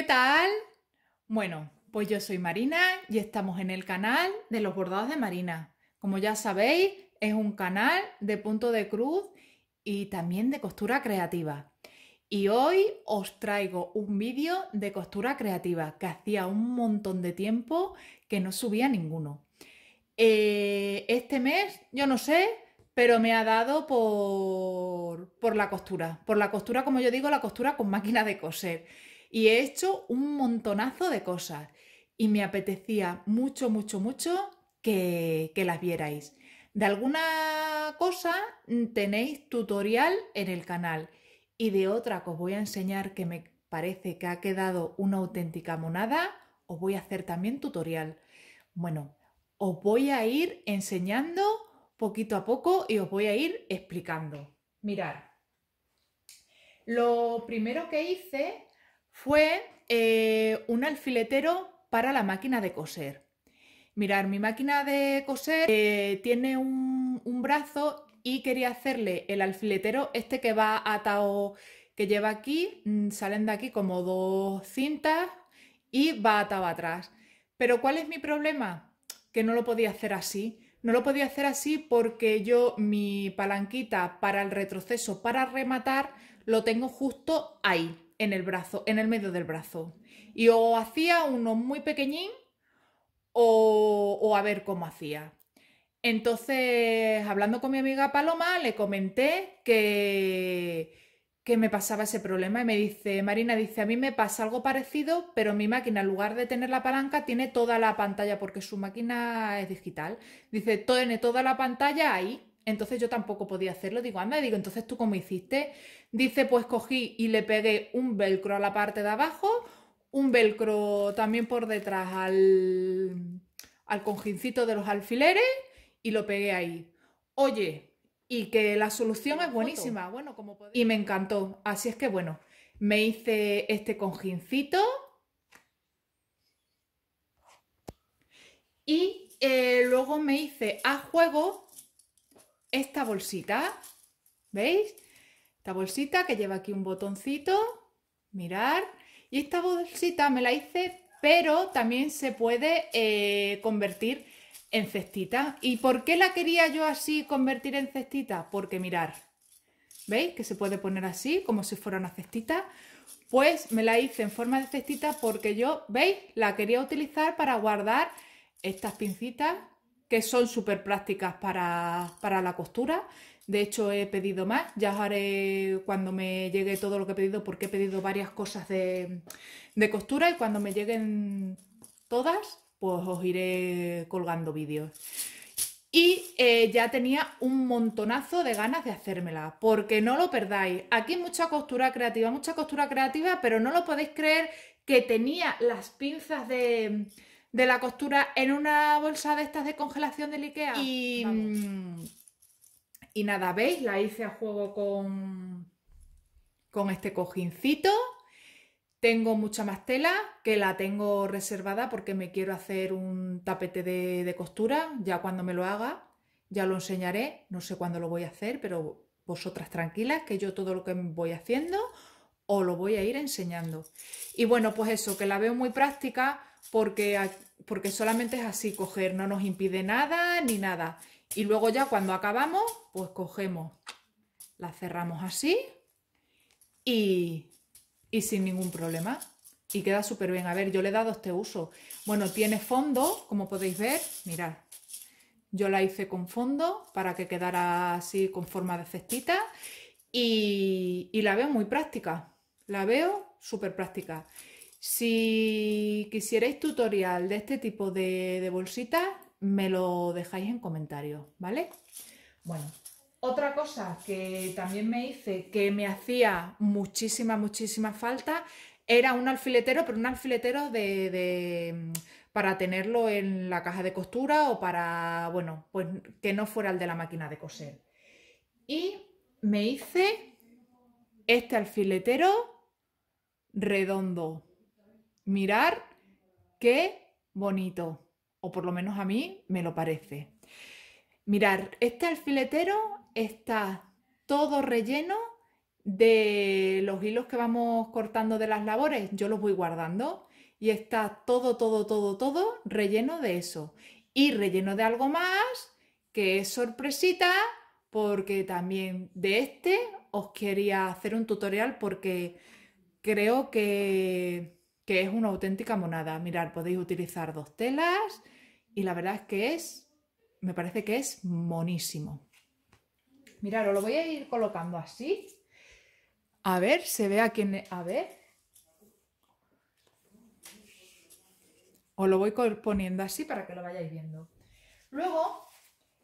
¿Qué tal? Bueno, pues yo soy Marina y estamos en el canal de los bordados de Marina. Como ya sabéis, es un canal de punto de cruz y también de costura creativa. Y hoy os traigo un vídeo de costura creativa que hacía un montón de tiempo que no subía ninguno. Eh, este mes, yo no sé, pero me ha dado por, por la costura. Por la costura, como yo digo, la costura con máquina de coser y he hecho un montonazo de cosas y me apetecía mucho, mucho, mucho que, que las vierais. De alguna cosa mm, tenéis tutorial en el canal y de otra que os voy a enseñar que me parece que ha quedado una auténtica monada, os voy a hacer también tutorial. Bueno, os voy a ir enseñando poquito a poco y os voy a ir explicando. Mirar, lo primero que hice fue eh, un alfiletero para la máquina de coser. Mirar, mi máquina de coser eh, tiene un, un, brazo y quería hacerle el alfiletero, este que va atado, que lleva aquí, mm, salen de aquí como dos cintas y va atado atrás. Pero ¿cuál es mi problema? Que no lo podía hacer así. No lo podía hacer así porque yo mi palanquita para el retroceso, para rematar, lo tengo justo ahí en el brazo, en el medio del brazo. Y o hacía uno muy pequeñín o, o a ver cómo hacía. Entonces, hablando con mi amiga Paloma, le comenté que, que me pasaba ese problema y me dice, Marina, dice, a mí me pasa algo parecido, pero mi máquina en lugar de tener la palanca tiene toda la pantalla porque su máquina es digital. Dice, tiene toda la pantalla ahí entonces yo tampoco podía hacerlo. Digo, anda, digo, entonces tú cómo hiciste. Dice, pues cogí y le pegué un velcro a la parte de abajo, un velcro también por detrás al, al de los alfileres y lo pegué ahí. Oye, y que la solución es buenísima. Bueno, como Y me encantó. Así es que bueno, me hice este conjincito Y eh, luego me hice a juego esta bolsita, ¿veis? Esta bolsita que lleva aquí un botoncito, mirar, y esta bolsita me la hice, pero también se puede eh, convertir en cestita. ¿Y por qué la quería yo así convertir en cestita? Porque mirar, ¿veis? Que se puede poner así, como si fuera una cestita. Pues me la hice en forma de cestita porque yo, ¿veis? La quería utilizar para guardar estas pincitas que son súper prácticas para, la costura. De hecho, he pedido más. Ya os haré cuando me llegue todo lo que he pedido, porque he pedido varias cosas de, costura y cuando me lleguen todas, pues os iré colgando vídeos. Y eh, ya tenía un montonazo de ganas de hacérmela, porque no lo perdáis. Aquí mucha costura creativa, mucha costura creativa, pero no lo podéis creer que tenía las pinzas de, de la costura en una bolsa de estas de congelación del IKEA. Mm, y, nada, ¿veis? La hice a juego con, con este cojincito. Tengo mucha más tela que la tengo reservada porque me quiero hacer un tapete de, de costura. Ya cuando me lo haga, ya lo enseñaré. No sé cuándo lo voy a hacer, pero vosotras tranquilas que yo todo lo que voy haciendo os lo voy a ir enseñando. Y bueno, pues eso, que la veo muy práctica porque, porque solamente es así, coger, no nos impide nada ni nada. Y luego ya cuando acabamos, pues cogemos, la cerramos así y, sin ningún problema. Y queda súper bien. A ver, yo le he dado este uso. Bueno, tiene fondo, como podéis ver, mirad. Yo la hice con fondo para que quedara así con forma de cestita y, y la veo muy práctica. La veo súper práctica. Si quisierais tutorial de este tipo de, bolsitas, me lo dejáis en comentarios, ¿vale? Bueno, otra cosa que también me hice, que me hacía muchísima, muchísima falta, era un alfiletero, pero un alfiletero mm, para tenerlo en la caja de costura o para, bueno, pues que no fuera el de la máquina de coser. Y me hice este alfiletero redondo mirar qué bonito, o por lo menos a mí me lo parece. Mirar, este alfiletero está todo relleno de los hilos que vamos cortando de las labores, yo los voy guardando y está todo, todo, todo, todo relleno de eso. Y relleno de algo más que es sorpresita porque también de este os quería hacer un tutorial porque creo que que es una auténtica monada. Mirar, podéis utilizar dos telas y la verdad es que es, me parece que es monísimo. Mirad, os lo voy a ir colocando así. A ver, se ve a quién... A ver. o lo voy poniendo así para que lo vayáis viendo. Luego,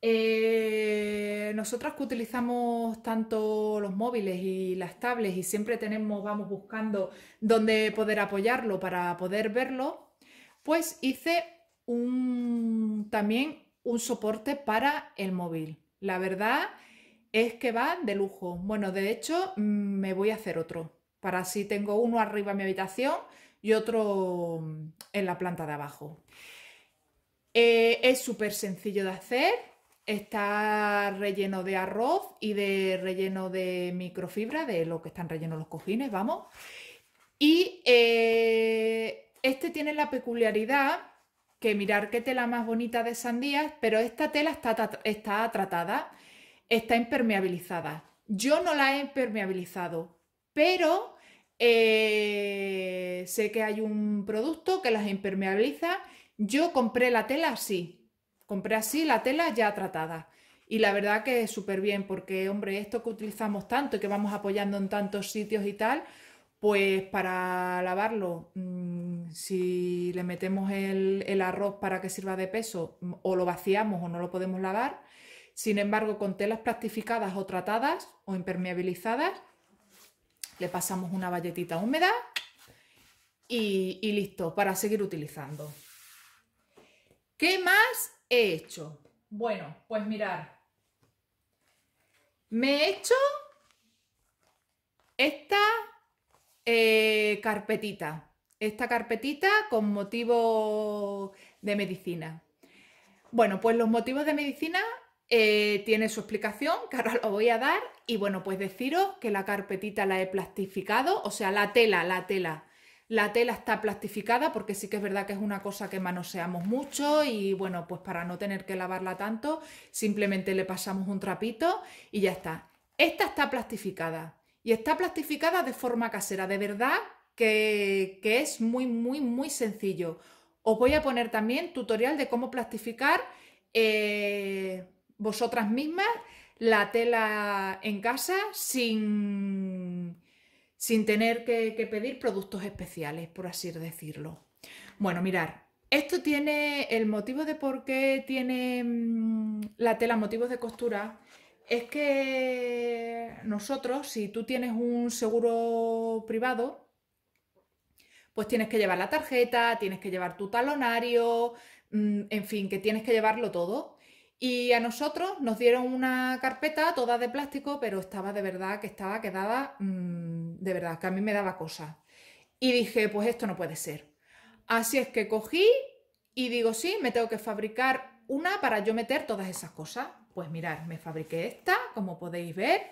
eh, nosotras que utilizamos tanto los móviles y las tablets y siempre tenemos, vamos buscando dónde poder apoyarlo para poder verlo, pues hice también un soporte para el móvil. La verdad es que va de lujo. Bueno, de hecho mm, me voy a hacer otro. Para si tengo uno arriba en mi habitación y otro mm, en la planta de abajo. Eh, es súper sencillo de hacer está relleno de arroz y de relleno de microfibra, de lo que están rellenos los cojines, vamos. Y eh, este tiene la peculiaridad que mirar qué tela más bonita de sandías, pero esta tela está, está tratada, está impermeabilizada. Yo no la he impermeabilizado, pero eh, sé que hay un producto que las impermeabiliza. Yo compré la tela así, Compré así la tela ya tratada. Y la verdad que es súper bien, porque, hombre, esto que utilizamos tanto y que vamos apoyando en tantos sitios y tal, pues para lavarlo, mm, si le metemos el, arroz para que sirva de peso, mm, o lo vaciamos o no lo podemos lavar. Sin embargo, con telas plastificadas o tratadas o impermeabilizadas, le pasamos una valletita húmeda y, y listo para seguir utilizando. ¿Qué más he hecho? Bueno, pues mirar. Me he hecho esta eh, carpetita. Esta carpetita con motivo de medicina. Bueno, pues los motivos de medicina tienen eh, tiene su explicación, que ahora lo voy a dar. Y bueno, pues deciros que la carpetita la he plastificado, o sea, la tela, la tela la tela está plastificada porque sí que es verdad que es una cosa que manoseamos mucho y bueno, pues para no tener que lavarla tanto, simplemente le pasamos un trapito y ya está. Esta está plastificada y está plastificada de forma casera, de verdad que, es muy, muy, muy sencillo. Os voy a poner también tutorial de cómo plastificar eh, vosotras mismas la tela en casa sin sin tener que, pedir productos especiales, por así decirlo. Bueno, mirar, esto tiene el motivo de por qué tiene mm, la tela motivos de costura. Es que nosotros, si tú tienes un seguro privado, pues tienes que llevar la tarjeta, tienes que llevar tu talonario, mm, en fin, que tienes que llevarlo todo. Y a nosotros nos dieron una carpeta toda de plástico, pero estaba de verdad que estaba quedada mm, de verdad, que a mí me daba cosa. Y dije, pues esto no puede ser. Así es que cogí y digo, sí, me tengo que fabricar una para yo meter todas esas cosas. Pues mirar, me fabriqué esta, como podéis ver,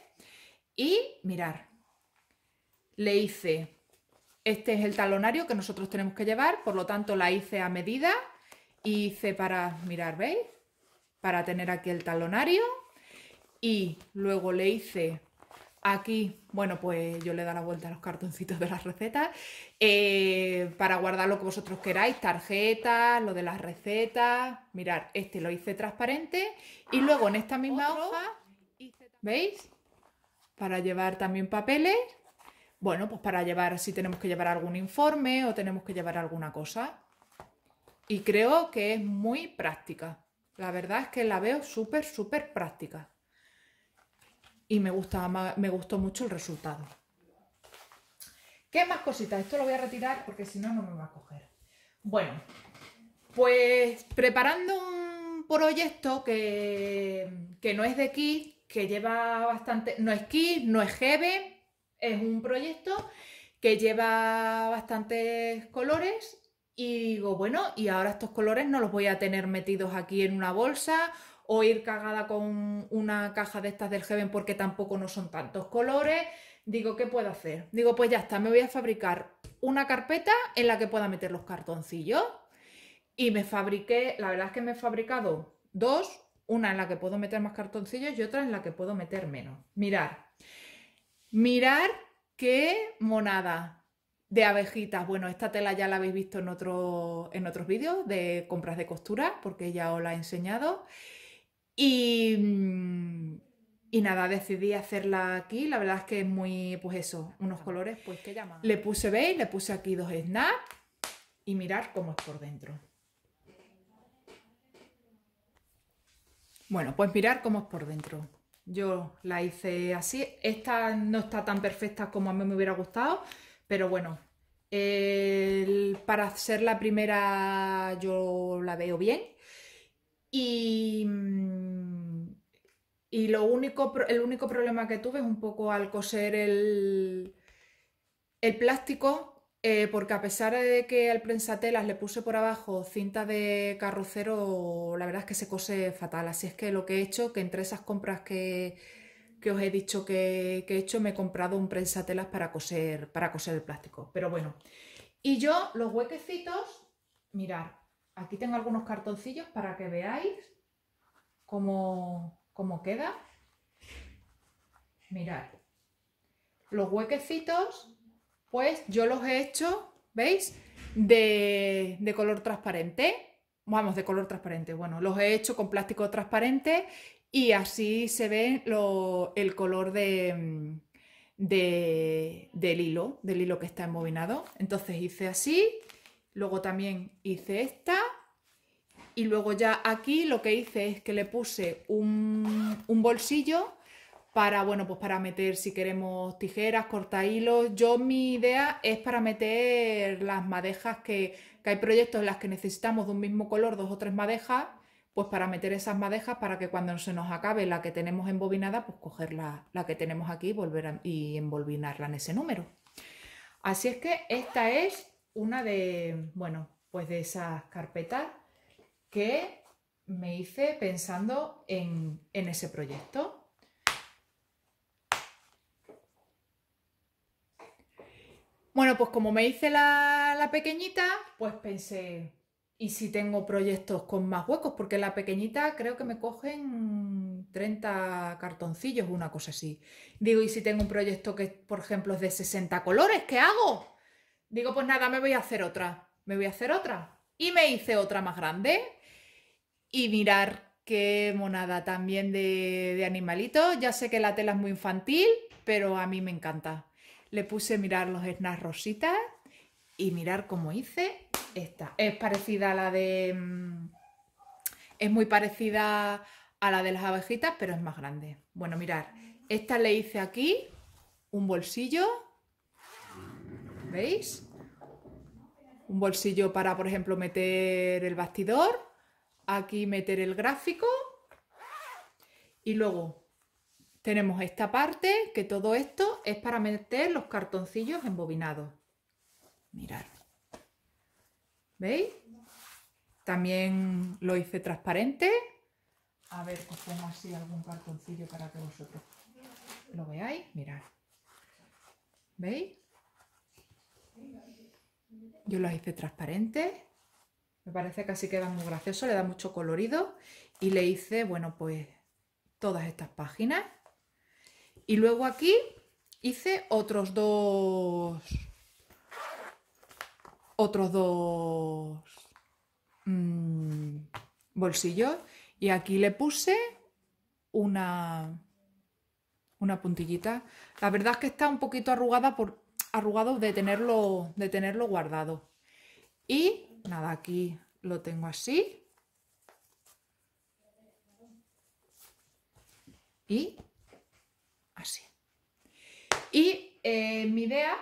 y mirar. Le hice, este es el talonario que nosotros tenemos que llevar, por lo tanto la hice a medida, y hice para, mirar, ¿veis? Para tener aquí el talonario, y luego le hice Aquí, bueno, pues yo le da la vuelta a los cartoncitos de las recetas eh, para guardar lo que vosotros queráis, tarjetas, lo de las recetas. Mirad, este lo hice transparente y luego en esta misma hoja, ¿veis? Para llevar también papeles. Bueno, pues para llevar, si tenemos que llevar algún informe o tenemos que llevar alguna cosa. Y creo que es muy práctica. La verdad es que la veo súper, súper práctica y me, gustaba, me gustó mucho el resultado. ¿Qué más cositas? Esto lo voy a retirar porque si no, no me va a coger. Bueno, pues preparando un proyecto que, que no es de Kiss, que lleva bastante. No es Kiss, no es gb es un proyecto que lleva bastantes colores. Y digo, bueno, y ahora estos colores no los voy a tener metidos aquí en una bolsa o ir cagada con una caja de estas del Heaven porque tampoco no son tantos colores. Digo, ¿qué puedo hacer? Digo, pues ya está, me voy a fabricar una carpeta en la que pueda meter los cartoncillos. Y me fabriqué, la verdad es que me he fabricado dos, una en la que puedo meter más cartoncillos y otra en la que puedo meter menos. Mirar, mirar qué monada de abejitas. Bueno, esta tela ya la habéis visto en, otro, en otros vídeos de compras de costura, porque ya os la he enseñado. Y, mm, y nada, decidí hacerla aquí. La verdad es que es muy, pues eso, unos colores, pues que llaman. Le puse, ¿veis? Le puse aquí dos snaps y mirar cómo es por dentro. Bueno, pues mirar cómo es por dentro. Yo la hice así. Esta no está tan perfecta como a mí me hubiera gustado, pero bueno, para ser la primera yo la veo bien Mm, y, lo único, el único problema que tuve es un poco al coser el, el plástico, eh, porque a pesar de que al prensatelas le puse por abajo cinta de carrocero, la verdad es que se cose fatal. Así es que lo que he hecho, que entre esas compras que, os he dicho que, he hecho, me he comprado un prensatelas para coser, para coser el plástico. Pero bueno, y yo los huequecitos, mirar, Aquí tengo algunos cartoncillos para que veáis cómo, queda. Mirad, los huequecitos, pues yo los he hecho, ¿veis? De, color transparente vamos, de color transparente. Bueno, los he hecho con plástico transparente y así se ve el color del hilo, del hilo que está embobinado. Entonces hice así Luego también hice esta y luego ya aquí lo que hice es que le puse un, bolsillo para, bueno, pues para meter si queremos tijeras, cortahilos. Yo mi idea es para meter las madejas que, hay proyectos en las que necesitamos de un mismo color, dos o tres madejas, pues para meter esas madejas para que cuando se nos acabe la que tenemos embobinada, pues coger la, que tenemos aquí y, volver a, y envolvinarla en ese número. Así es que esta es una de, bueno, pues de esas carpetas que me hice pensando en, ese proyecto. Bueno, pues como me hice la, la, pequeñita, pues pensé, ¿y si tengo proyectos con más huecos? Porque la pequeñita creo que me cogen 30 cartoncillos, una cosa así. Digo, ¿y si tengo un proyecto que, por ejemplo, es de 60 colores? ¿Qué hago? Digo, pues nada, me voy a hacer otra, me voy a hacer otra. Y me hice otra más grande. Y mirar qué monada también de, de animalitos. Ya sé que la tela es muy infantil, pero a mí me encanta. Le puse mirar los snaps rositas y mirar cómo hice esta. Es parecida a la de... Mm, es muy parecida a la de las abejitas, pero es más grande. Bueno, mirar, esta le hice aquí un bolsillo ¿Veis? Un bolsillo para, por ejemplo, meter el bastidor. Aquí meter el gráfico. Y luego tenemos esta parte, que todo esto es para meter los cartoncillos embobinados. Mirad. ¿Veis? También lo hice transparente. A ver, os pongo así algún cartoncillo para que vosotros lo veáis. Mirad. ¿Veis? Yo las hice transparentes. Me parece que así queda muy gracioso, le da mucho colorido. Y le hice, bueno, pues todas estas páginas. Y luego aquí hice otros dos... Otros dos... Mm, bolsillos. Y aquí le puse una... Una puntillita. La verdad es que está un poquito arrugada por, arrugado de tenerlo, de tenerlo guardado. Y nada, aquí lo tengo así. Y así. Y eh, mi idea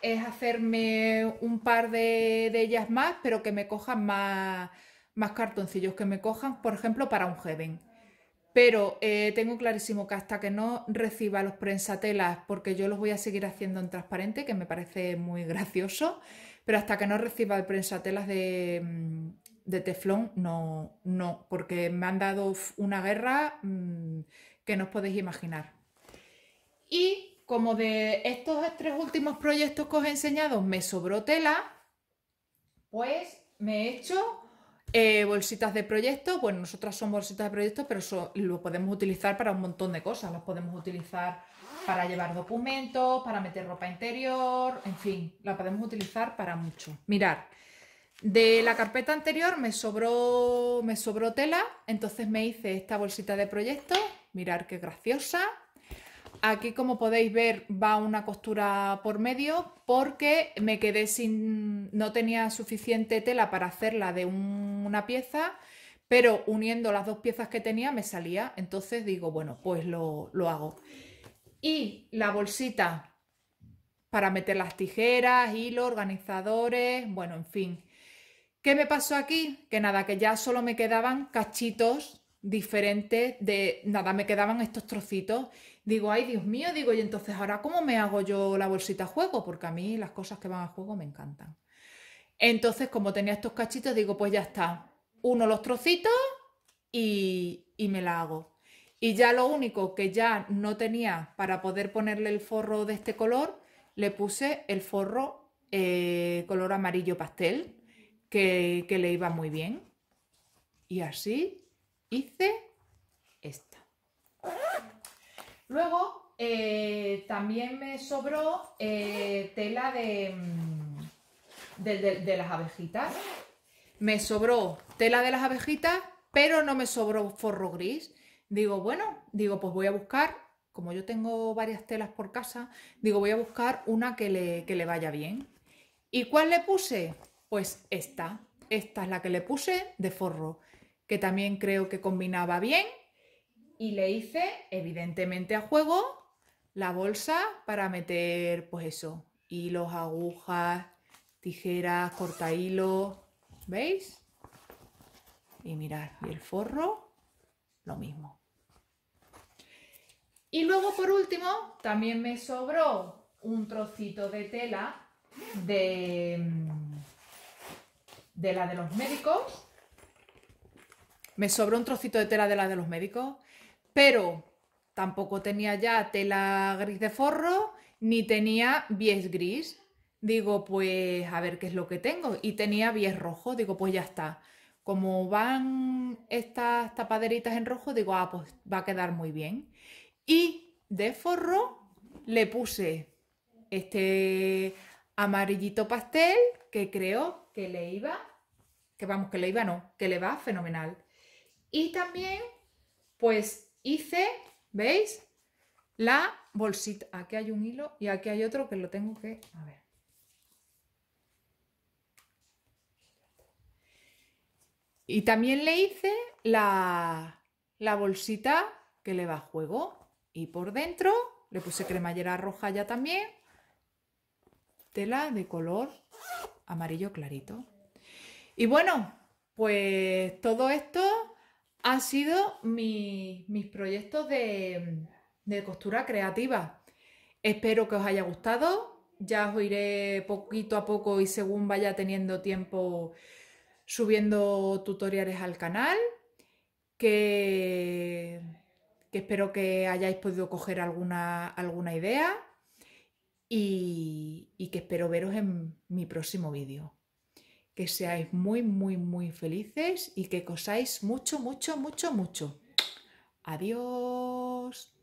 es hacerme un par de, ellas más, pero que me cojan más, más cartoncillos, que me cojan, por ejemplo, para un Heaven pero eh, tengo clarísimo que hasta que no reciba los prensatelas, porque yo los voy a seguir haciendo en transparente, que me parece muy gracioso, pero hasta que no reciba el prensatelas de, mm, de teflón, no, no, porque me han dado una guerra mm, que no os podéis imaginar. Y como de estos tres últimos proyectos que os he enseñado me sobró tela, pues me he hecho eh, bolsitas de proyectos, bueno, nosotras son bolsitas de proyectos, pero lo podemos utilizar para un montón de cosas. Las podemos utilizar para llevar documentos, para meter ropa interior, en fin, la podemos utilizar para mucho. Mirar, de la carpeta anterior me sobró, me sobró tela, entonces me hice esta bolsita de proyectos. Mirar qué graciosa. Aquí, como podéis ver, va una costura por medio porque me quedé sin... no tenía suficiente tela para hacerla de una pieza, pero uniendo las dos piezas que tenía me salía. Entonces digo, bueno, pues lo, lo hago. Y la bolsita para meter las tijeras, hilo, organizadores, bueno, en fin. ¿Qué me pasó aquí? Que nada, que ya solo me quedaban cachitos diferentes de nada, me quedaban estos trocitos digo, ay Dios mío, digo, y entonces ahora cómo me hago yo la bolsita a juego, porque a mí las cosas que van a juego me encantan. Entonces, como tenía estos cachitos, digo, pues ya está, uno los trocitos y, y me la hago. Y ya lo único que ya no tenía para poder ponerle el forro de este color, le puse el forro eh, color amarillo pastel, que, que le iba muy bien. Y así hice esta. Luego eh, también me sobró eh, tela mm, de, las abejitas. Me sobró tela de las abejitas, pero no me sobró forro gris. Digo, bueno, digo, pues voy a buscar como yo tengo varias telas por casa, digo, voy a buscar una que le, que le, vaya bien. ¿Y cuál le puse? Pues esta. Esta es la que le puse de forro, que también creo que combinaba bien y le hice, evidentemente a juego, la bolsa para meter, pues eso, hilos, agujas, tijeras, corta hilo, ¿veis? Y mirad, y el forro, lo mismo. Y luego, por último, también me sobró un trocito de tela de, de la de los médicos. Me sobró un trocito de tela de la de los médicos pero tampoco tenía ya tela gris de forro ni tenía bies gris. Digo, pues a ver qué es lo que tengo. Y tenía bies rojo. Digo, pues ya está. Como van estas tapaderitas en rojo, digo, ah, pues va a quedar muy bien. Y de forro le puse este amarillito pastel que creo que le iba, que vamos, que le iba no, que le va fenomenal. Y también, pues hice, ¿veis? La bolsita. Aquí hay un hilo y aquí hay otro que lo tengo que... A ver. Y también le hice la, la bolsita que le va a juego. Y por dentro le puse cremallera roja ya también. Tela de color amarillo clarito. Y bueno, pues todo esto sido mis proyectos de, de costura creativa. Espero que os haya gustado. Ya os iré poquito a poco y según vaya teniendo tiempo subiendo tutoriales al canal. Que, que, espero que hayáis podido coger alguna, alguna idea y, y que espero veros en mi próximo vídeo que seáis muy, muy, muy felices y que cosáis mucho, mucho, mucho, mucho. Adiós.